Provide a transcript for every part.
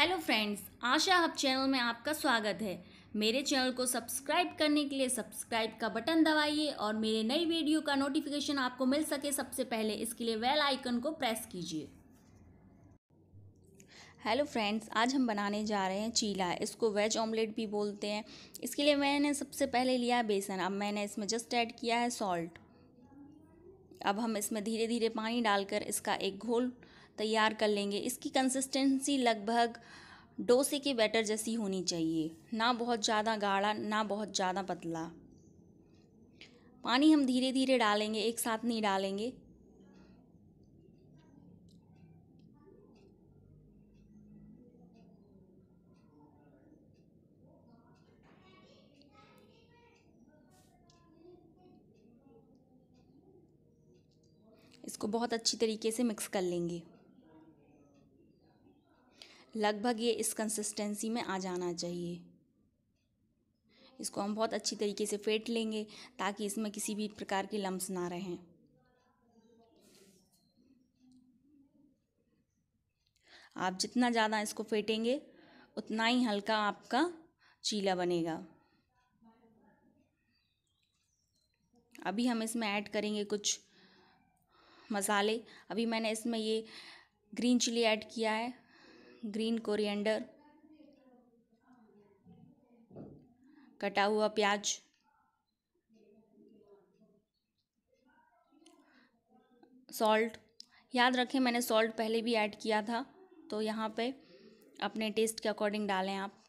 hello friends Asha hub channel में आपका स्वागत है मेरे चैनल को सब्सक्राइब करने के लिए सब्सक्राइब का बटन दबाइए और मेरे नई वीडियो का नोटिफिकेशन आपको मिल सके सबसे पहले इसके लिए वेल आइकन को प्रेस कीजिए हेलो फ्रेंड्स आज हम बनाने जा रहे हैं चीला इसको वेज ऑमलेट भी बोलते हैं इसके लिए मैंने सबसे पहले लिया बेसन अब मैंने इसमें जस्ट ऐड किया है सॉल्ट अब हम इसमें धीरे धीरे पानी डालकर इसका एक घोल तैयार कर लेंगे इसकी कंसिस्टेंसी लगभग डोसे के बैटर जैसी होनी चाहिए ना बहुत ज़्यादा गाढ़ा ना बहुत ज़्यादा पतला पानी हम धीरे धीरे डालेंगे एक साथ नहीं डालेंगे इसको बहुत अच्छी तरीके से मिक्स कर लेंगे लगभग ये इस कंसिस्टेंसी में आ जाना चाहिए इसको हम बहुत अच्छी तरीके से फेंट लेंगे ताकि इसमें किसी भी प्रकार के लम्स ना रहें आप जितना ज़्यादा इसको फेंटेंगे उतना ही हल्का आपका चीला बनेगा अभी हम इसमें ऐड करेंगे कुछ मसाले अभी मैंने इसमें ये ग्रीन चिली ऐड किया है ग्रीन कोरिएंडर कटा हुआ प्याज सॉल्ट याद रखें मैंने सॉल्ट पहले भी ऐड किया था तो यहाँ पे अपने टेस्ट के अकॉर्डिंग डालें आप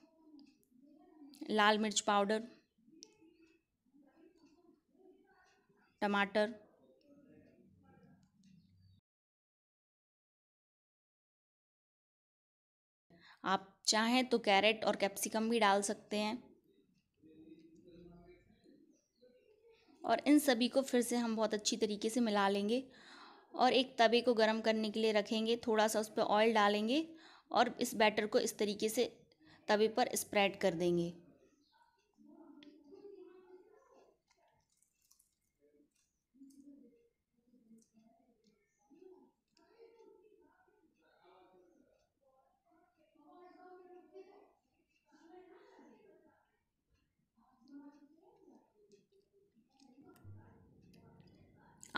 लाल मिर्च पाउडर टमाटर आप चाहें तो कैरेट और कैप्सिकम भी डाल सकते हैं और इन सभी को फिर से हम बहुत अच्छी तरीके से मिला लेंगे और एक तवे को गर्म करने के लिए रखेंगे थोड़ा सा उस पर ऑयल डालेंगे और इस बैटर को इस तरीके से तवे पर स्प्रेड कर देंगे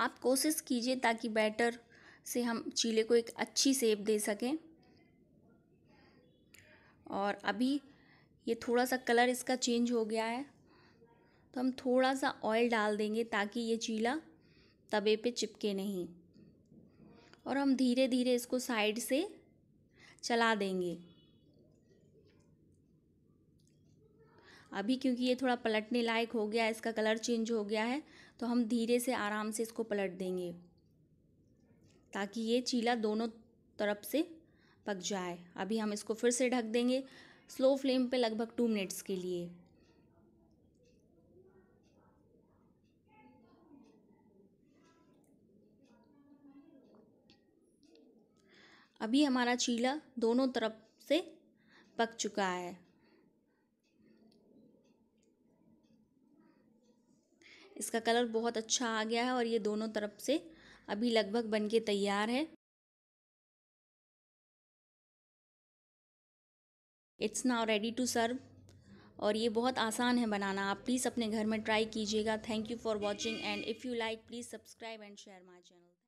आप कोशिश कीजिए ताकि बैटर से हम चीले को एक अच्छी सेप दे सकें और अभी ये थोड़ा सा कलर इसका चेंज हो गया है तो हम थोड़ा सा ऑयल डाल देंगे ताकि ये चीला तवे पे चिपके नहीं और हम धीरे धीरे इसको साइड से चला देंगे अभी क्योंकि ये थोड़ा पलटने लायक हो गया है इसका कलर चेंज हो गया है तो हम धीरे से आराम से इसको पलट देंगे ताकि ये चीला दोनों तरफ से पक जाए अभी हम इसको फिर से ढक देंगे स्लो फ्लेम पे लगभग टू मिनट्स के लिए अभी हमारा चीला दोनों तरफ से पक चुका है इसका कलर बहुत अच्छा आ गया है और ये दोनों तरफ से अभी लगभग बनके तैयार है it's now ready to serve और ये बहुत आसान है बनाना आप प्लीज़ अपने घर में ट्राई कीजिएगा thank you for watching and if you like please subscribe and share my channel